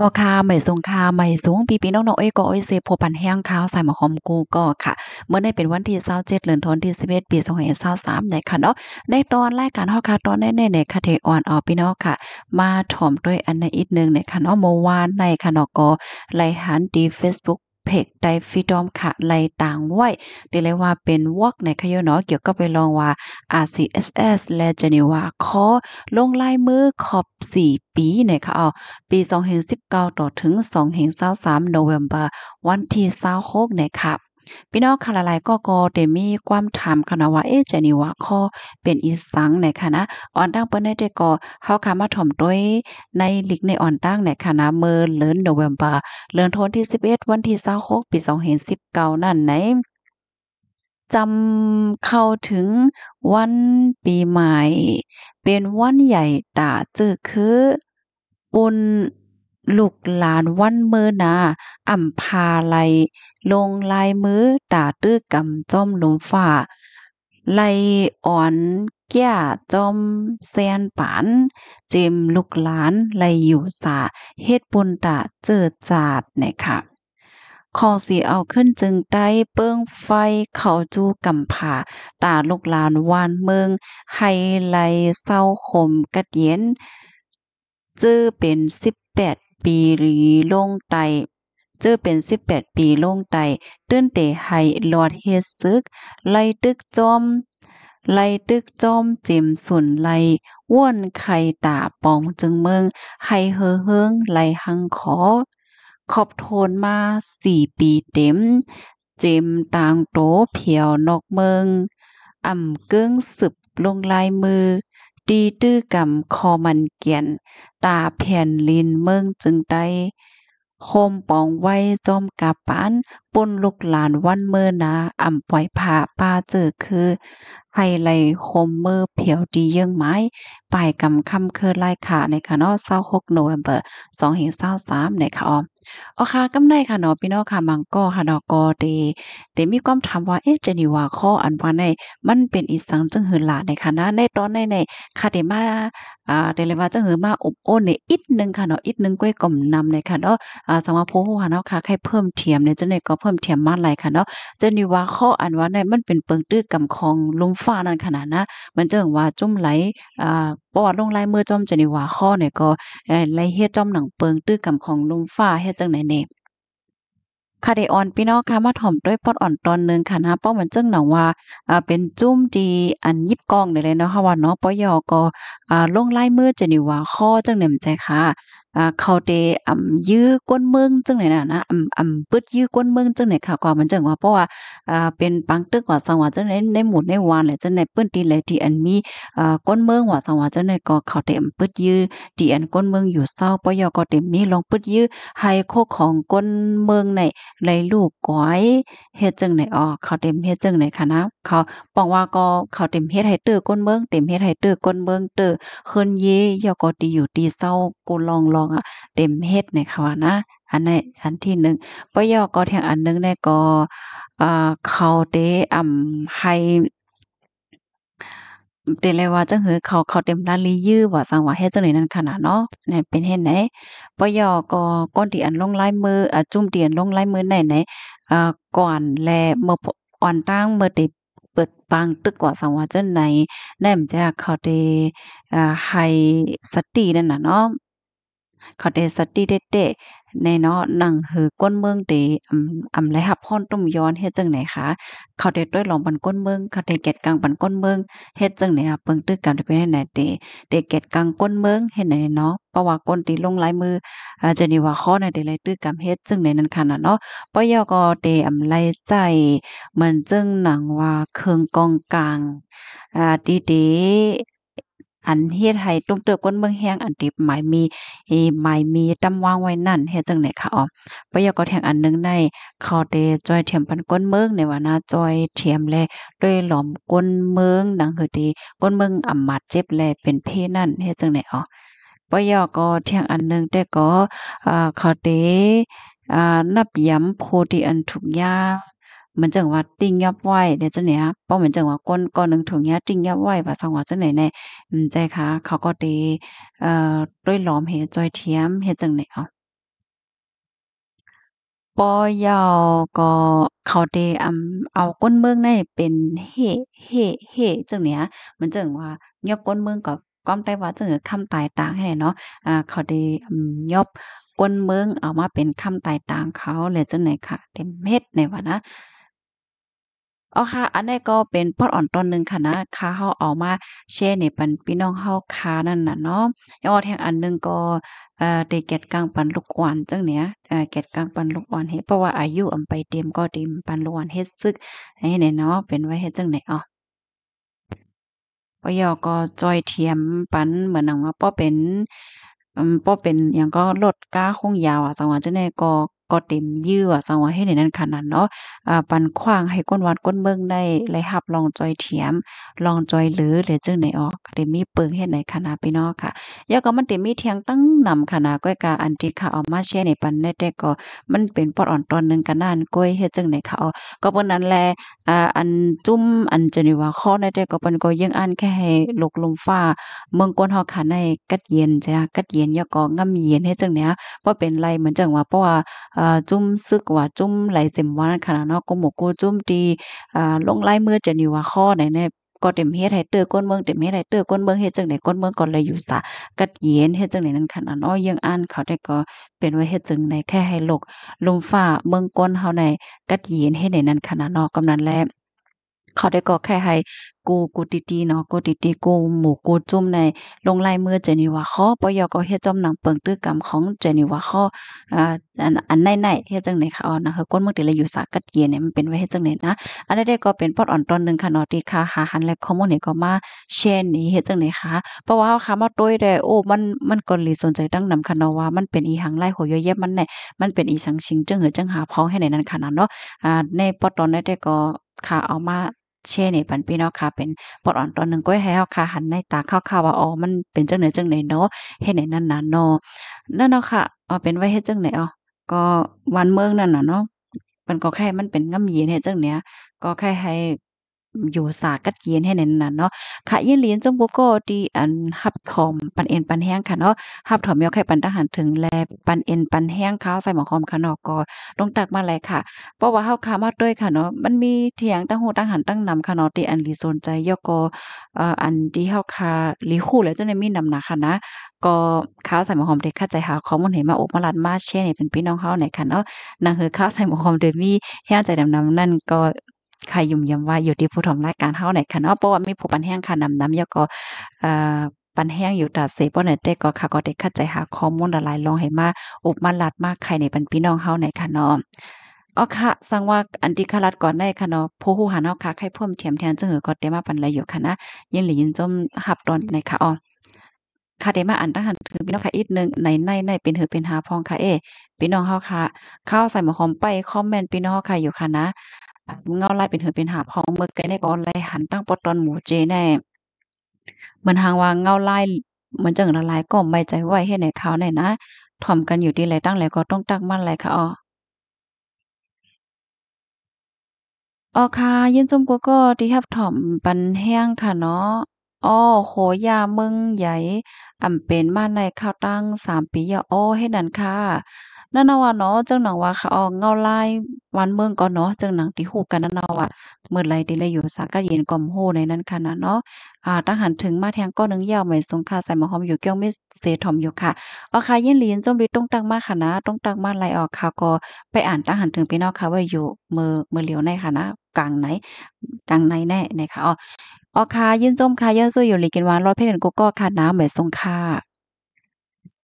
พอค่ะใหม่ทรงค่ะใหม่สูงปีปีน้องๆเอ้ยก็เอ้ยเซพบันแห้งข้าวใส่หมอหอมกูก็ค่ะ เมื่อได้เป็นวันที่เศร้าเจ็ดเดือนทันเอ็ดปีสองพันเศร้าสามในค่ะเนาะในตอนรกการห่อค่ะตอนแน่ๆในคาเทออนออพี่น้องค่ะ มาถ่อมด้วยอันในอีกหนึ่งในค่ะเนาะเมื่อวานในค่ะเนาะก็ไลหันดีเฟซบุ๊กเพกได้ฟีดอมค่ะ ไลต่าง ไว้ตีเลยว่าเป็น วอกในขยโนเกี่ยวกับไปลองว่า RCSS และเจนีวาขอลง ลาย มือขอบ4 ปีเนี่ยค่ะเอาปี 2019 ต่อถึง2023 November วันที่26เนี่ยค่ะพี่น้องคารหลายก็ก็เตมีความถามคณะว่า เอ๊ะจะนีวะาข้อเป็นอีสังในคณะ อ่อนตั้งเปิ้นได้จก็เฮาคามาถ่อมด้วยในลิกในอ่อนตั้งในคณะเมินเลินโนเวมเบอร์เลินโทนที่ 11 วันที่26ปี2019 นั่นไหนจำเข้าถึงวันปีใหม่เป็นวันใหญ่ตาจื้อคือปุนลูกหลานวันเมื่อนาอ่ำพาไล ลงลายมือตาตื้อกำจอมหลมฝ่าไลอ่อนแก่จอมเซียนปานเจมลูกหลานไลอยู่สา เฮ็ดปุนตาเจอจาดนะคะคอสีเอาขึ้นจึงได้เปิ้งไฟ เขาจูกำผาตาลูกหลานวานเมืองให้ไลเศร้าขมกัดเย็นจื้อเป็นสิบแปดปีรอลงไตเจอเป็น18ปีลงไตตื้นเตให้หลอดเฮซึก ไล่ตึกจอม ไล่ตึกจอมเจิมสุนไล่ว่นไข่ตาปองจึงเมือง ให้เฮอเฮิงไล่หังขอ ขอบโทนมาสี่ปีเต็ม เจมต่างโตเผียวนอกเมืองอ่ำเกื้งสืบลงลายมือตีตื้อกำคอมันเกียน ตาแผ่นลินเมืองจึงได้โคมปองไว้จอมกาปาน ปุ้นลูกหลานวันเมื่อนาอ่ำปล่อยผ่าป้าเจอคือไฮไลโคมเมื่อเผียวดีเยื่องไม้ปลายกำคำเคือไล่ขาในคาะนอะเศร้าหกโนเวมเบอร์สองเหงเศร้าสามในค่ะออมอ๋คากำไรค่ะเนาะพี่น้องค่ะ มังก็ค่ะเนาะก็เตเตมีความถามว่า เอ๊ะเจนีวา ข้อ อันว่าในมันเป็นอีสังจึงหืนหลาในคณะ ในตอนในในค่ะเตมาอ่าเดลว่าจะเหือมาอบโอนในอีกนึ่งค่ะเนาะอีกนึ่งก้วยกล่อมนำเลยค่ะเนาะอ่าสมาพูหัวหเนาะค่ะใครเพิ่มเทียมเนี่ยจังไดยก็เพิ่มเทียมมาหลายค่ะเนาะเจนิว่าข้ออันว่าในมันเป็นเปิงตื้อกำคองลุมฟ้านั่นขนาดนะ มันเจิงว่าจุ่มไหลอ่าประวัติลเลมื่อจอมจะนิว่าข้อเนี่ยก็ไหลเฮ็ดจอมหนัง เปิงตื้อกำคองลุมฟ้าเฮ็ดจังไหนเนี่ยค่ะเดออนพี่น้องค่ะมาถ่อมด้วยปอดอ่อนตอนนึงค่ะนะป้อเหมือนจึงหนองว่าอ่าเป็นจุ้มดีอันยิบกองเลยเนาะค่ะว่าเนาะปอยอก็อ่าลงไล่มือจะนิวว่าข้อจังเหน่มใจค่ะเขาเดอำยื้อก้นเมืองจังไหนน่ะนะอำอำปึดยื้อก้นเมืองจังไหนค่ะกามันจังว่าเพราะว่าอ่เป็นปังตึกว่าสังว่าจังไหนในหมู่ในวานและจังไหนเปิ้นตีและที่อันมีอ่าก้นเมืองว่าสังว่าจังไหนก็เขาเต็มปึดยื้อที่อันก้นเมืองอยู่เศร้าปยก็เต็มมีลองปึดยื้อให้โคของก้นเมืองในไนลูกก้อยเฮ็ดจังไหนอ๋อเขาเต็มเฮ็ดจังไหนค่ะนะเขาบอกว่าก็เขาเต็มเฮ็ดให้เตื้อก้นเมืองเต็มเฮ็ดให้เตื้อก้นเมืองเตื้อเฮืนเยยก็ตีอยู่ตีเศร้ากูลองลององอะเต็มเฮ็ดในค่านะ อันในอันที่หนึ่งปยอก็เทียงอันหนึ่งในก็อ่อเขาเตอ่ำไฮเต็เลยว่าจะเหือเขาเขาเต็มัาลียื้อว่าสังว่าเฮ็ดจังไหนนั่นขนาดเนาะเนี่ยเป็นเฮ็ดไหนปยอก็ก้นตีอันลงลายมืออ่าจุ่มเตียนลงลายมือไหนไหนอ่าก่อนแลเมื่ออ่อนตั้งเมื่อติเปิดปางตึกกว่าสังว่าจังไหนแน่มจะเขาเตอ่าให้สตินั่นน่ะเนาะขาเดสตีเด็ดเดในเนาะนั่งหือก้นเมืองเดอำอไรหับพ่อนตุ้มย้อนเฮ็ดจังไหนคะเขาเดด้วยหลองบันก้นเมืองเขาเดเกตกลางบันก้นเมืองเฮ็ดจังไหนอ่ะเปิงตื้อกันไปไหนเดเดเกตกลางก้นเมืองเฮ็ดไหนเนาะประวติก้นตีลงลายมืออาจะนี่ว่าข้อในเดเลยตื้อกันเฮ็ดจังไหนนั่นค่ะเนาะปยอก็เดอำไรใจเหมือนจึงหนังว่าเครื่องกองกลางอ่าดีๆอันเฮ็ดให้ตุ้มเติบก้นเมืองแห้งอันติบหมายมีหมายมีตำวางไว้นั่นเฮ็ดจังไหนคะอ๋อปะยก็แทงอันนึงในขขาเตจอยเทียมปันก้นเมืองในว่านาจอยเทียมแลด้วยหลอมก้นเมืองดนังคือดีก้นเมืองอำมัดเจ็บแลเป็นเพนั่นเฮ็ดจังไหนอ๋อปะยก็แทงอันนึงแต่ก็อ่าเขาเตอ่านับย้ำโพธิอันทุกอย่างมันจังว่าติ้งยับไหวเดี๋ยวจะเนี่ยเพราะเหมือนจังว่าก้นก้อนหนึ่งถุงเนี้ยติ้งยับไหวว่าสังว่าจะไหนในใจค่ะเขาก็ตีเอ่อด้วยหลอมเหตุจอยเทียมเหตุจังไหนเอาปอยาก็เขาเีอำเอาก้นเมืองในเป็นเฮเฮเฮจังเนี้ยมันจังว่ายับก้นเมืองก็ก้อมได้ว่าจังคำตายต่างให้เนาะอ่า เขาเตอายับก้นเมืองเอามาเป็นคำตายต่างเขาเลยจังไหนค่ะ เต็มเม็ดในว่านะอ๋อค่ะ อันนี้ก็เป็นพอดอ่อนตอนหนึ่งค่ะนะค่ะเขาเอามาแชร์ในปันพี่น้องเขาค้านั่นน่ะเนาะยังออดแห่งอันหนึ่งก็เอ่อเด็กเกตกลางปันลูกอ่อนจังเนี้ยเอ่อเกตกลางปันลูกอ่อนเฮ็ดเพราะว่าอายุอำไปเต็มก็เต็มปันลูกอ่อนเฮ็ดซึกให้เนี่ยเนาะเป็นไว้เฮ็ดจังไหนอ๋อปยอก็จอยเทียมปันเหมือนหนังว่าป้อเป็นป้อเป็นอย่างก็ลดก้าคงยาวอ่ะสังหวเจเนี่ยก็ก็เต็มยื่อว่าสังว่าให้ในนั้นขนาดเนาะอ่าปันขว้าง ให้ก้นวัดก้นเบืองได้ไหลหับลองจอยเถียม ลองจอยหรือหรือจึงไหนออกเต็มมีเปิงเฮ็ดในขนาดไป่นองค่ะยาก็มันเต็มมีเทียงตั้งนำขนาดก้อยกาอันที่ค่ะเอามาแชร์ในปันได้แต่ก็มันเป็นปอดอ่อนตอนนึงกันนานก้อยเฮ็ดจึงไหนค่ะเอาก็เปรานนั้นแลอ่าอันจุ้มอันจะนิว่าข้อได้แต่ก็เปันก็ยังอ่านแค่ให้ลกลมฟ้า เมืองก้นเฮาค่ะในกัดเย็นจ้ะกัดเย็นยาก็ง่ำเย็นเฮ็ดจังีหยบ่เป็นไรเหมือนจังว่าเพราะว่าอ่าจุ่มซึกว่าจุ่มไหลเสมวนขนาดเนาะกูหมกกูจุ่มดีอ่าลงไล่เมื่อจะนิว่าข้อไหนเนี่ยก็เต็มเฮ็ดให้เตอก้นเมืองเต็มเฮ็ดให้เตอก้นเมืองเฮ็ดจังไหนก้นเมืองก่อนเลยอยู่ซะกัดเย็นเฮ็ดจังไหนนั่นขนานเนา้อยังอ่านเขาได้ก็เป็นว่าเฮ็ดจังไหนแค่ให้หลกลมฝ่าเมืองก้นเฮาในกัดเย็นเฮ็ดไหนนั่นขนาดเนาะกำนันแล้วเขาได้ก็แค่ให้ กูกูติดีเนาะกูติดีกูหมูกูจุ่มใน ลงลายมือเจนีวาข้อปอยก็เฮ็ดจอมหนังเปิงตื้อกรรมของเจนีวาข้ออ่าอันไหนไหนเฮ็ดจังไหนค่ะอ๋อนะคือก้นมือตีเลยอยู่สากัดเกียเนี่ยมันเป็นไว้เฮ็ดจังไหนนะ อันนี้ได้ก็เป็นปอดอ่อนตอนหนึ่งค่ะเนาะทีค่ะหาหันและข้อมูลนี่ก็มาเชรนี่เฮ็ดจังไหนค่ะเพราะว่าคขามาต้วยได้โอ้ มันมันก็รีสนใจตั้งนำคานาว่ามันเป็นอีหังไล่หัวเยอะแยะมันเน่มันเป็นอีชังชิงจังเหือจังหาพ้องให้ในนั้นขนาดเนาะอ่า ในปอดตอนน้ได้ก็ค่ะเอามาเชนี่ปันพี่น้องค่ะ เป็นปอดอ่อนตอนหนึ่งก้อยแห้วค่ะหันในตาข้าวาว่าอ๋อมันเป็นเจ้าเหนจ้าไหนเนาะเห็นไหนนั่นน่ะเนาะนั่นเนาะค่ะอ๋อเป็นไว้ให้เจ้าไหนอ๋อก็วันเมืองนั่นน่ะเนาะมันก็แค่มันเป็นง่้ายีเนี่ยจ้าเนี้ยก็แค่ให้อยู่สากัดเกียนให้ในนั้นเนาะค่ะยินเลียนจงบุโกดีอันฮับถอมปันเอ็นปันแห้งค่ะเนาะฮับถอมเยวไข่ปันทหารถึงแลปันเอ็นปันแห้งข้าวใส่หมอคอมค่ะนอกก็องตักมาเลยค่ะ เพราะว่าเฮาคามาด้วยค่ะเนาะ มันมีเถียงตั้งหูตั้งหันตั้งนำค่ะเนาะที่อันรีสนใจยกก็อันที่เฮาคาลีคู่แล้วจะได้มีนำหนะค่ะนะก็ข้าวใส่หมอหอมเด็กเข้าใจหาข้อมูลเห็นมาอบมาลัดมาแช่เนี่ยเป็นพี่น้องเขาไหนค่ะเนาะนางเฮือข้าวใส่หมอหอมเดมีแห้งใจนำานั่นก็ใครยุ่มยำว่าอยู่ที่ผู้ถมรายการเฮาไหนค่ะเนาะเพราะว่ามีผู้ปันแห้งค่ะนำน้ำยาก็เอ่อปันแห้งอยู่ตาเสบ่เนี่ตไก็ค่ะก็ได้ขัดใจหาข้อมูลหลายๆลองให้มาอบมาลัดมากใครในปันพี่น้องเฮาไหนค่ะเนาะอ๋อค่ะ สังว่าอันติคลัดก่อนได้ค่ะเนาะผู้หูหาเนาะค่ะใครเพิ่มเทียมแทนจังหือก็เตมาปันไรอยู่ค่ะนะยินหลียินจมหับตอนในค่ะอ๋อค่ะเดมาอ่านตั้งหันคือพี่น้องค่ะอีกหนึ่งในในในเป็นหือเป็นหาพองค่ะเอพี่น้องเฮาค่ะ เข้าใส่หมอหอมไปคอมเมนต์พี่น้องค่ะอยู่ค่ะนะเงาไล่เป็นเหือเป็นหาพองเมื่อไกได้กนไล่หันตั้งปอตอนหมูเจแน่เหมือนทางว่าเงาไล่เหมือนจังละลายก็ไม่ใจไหวให้ไหนเขาไหนนะถ่อมกันอยู่ดีไรตั้งไรก็ต้องตั้งมั่นไรค่ะอ๋อออค่ะยินจมกูก็ที่รับถ่อมปันแห้งค่ะเนาะอ๋อโหยามึงใหญ่อ่ำเป็นมาในข้าวตั้งสามปีอย่าอ๋อให้นันค่ะนั่นนะว่าเนาะจังหนังว่าค่ะออกเงาไล่วันเมืองก่อนเนาะจังหนังที่ฮู้กันนั่นนะว่าเมื่อไรดีเลยอยู่สากัเย็นก่อมฮูในนั้นค่ะนะเนาะอ่าตั้งหันถึงมาแทงก้อนนึงยาวใหม่สงคาใส่หมอหอมอยู่เกี้ยวไม่เสถอมอยู่ค่ะเอาค่ะเย็นเลียนจมดีต้องตั้งมากค่ะนะต้องตั้งมากไลออกค่ะก็ไปอ่านตั้งหันถึงพี่น้องค่ะว่าอยู่มือมือเหลียวในค่ะนะกลางไหน กลางในแน่นะคะอ๋อออค่ะยินจมค่ะยืนสู้อยู่หลีกินวานรอดเพ่งกูก็ค่ะน้ำเหม่สงคา